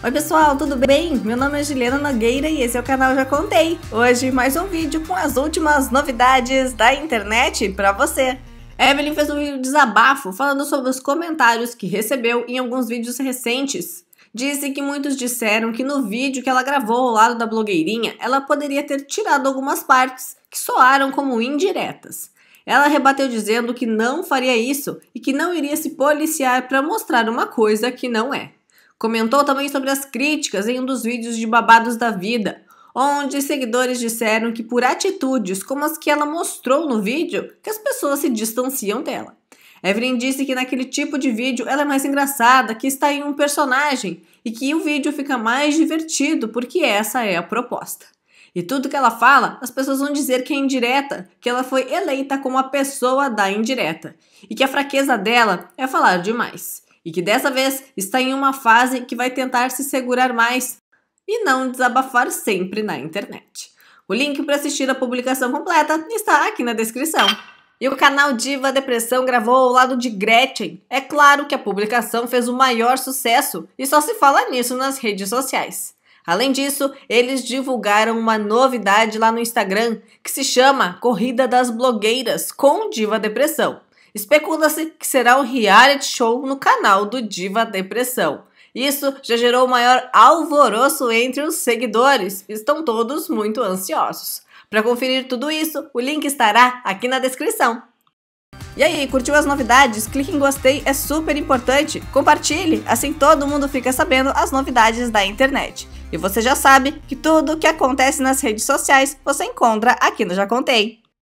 Oi pessoal, tudo bem? Meu nome é Juliana Nogueira e esse é o canal Já Contei. Hoje mais um vídeo com as últimas novidades da internet para você. Evelyn fez um vídeo desabafo falando sobre os comentários que recebeu em alguns vídeos recentes. Disse que muitos disseram que no vídeo que ela gravou ao lado da blogueirinha, ela poderia ter tirado algumas partes que soaram como indiretas. Ela rebateu dizendo que não faria isso e que não iria se policiar para mostrar uma coisa que não é. Comentou também sobre as críticas em um dos vídeos de Babados da Vida, onde seguidores disseram que por atitudes como as que ela mostrou no vídeo, que as pessoas se distanciam dela. Evelyn disse que naquele tipo de vídeo ela é mais engraçada, que está em um personagem e que o vídeo fica mais divertido porque essa é a proposta. E tudo que ela fala, as pessoas vão dizer que é indireta, que ela foi eleita como a pessoa da indireta e que a fraqueza dela é falar demais e que dessa vez está em uma fase que vai tentar se segurar mais e não desabafar sempre na internet. O link para assistir a publicação completa está aqui na descrição. E o canal Diva Depressão gravou ao lado de Gretchen. É claro que a publicação fez o maior sucesso e só se fala nisso nas redes sociais. Além disso, eles divulgaram uma novidade lá no Instagram que se chama Corrida das Blogueiras com Diva Depressão. Especula-se que será um reality show no canal do Diva Depressão. Isso já gerou o maior alvoroço entre os seguidores. Estão todos muito ansiosos. Para conferir tudo isso, o link estará aqui na descrição. E aí, curtiu as novidades? Clique em gostei, é super importante. Compartilhe, assim todo mundo fica sabendo as novidades da internet. E você já sabe que tudo o que acontece nas redes sociais você encontra aqui no Já Contei.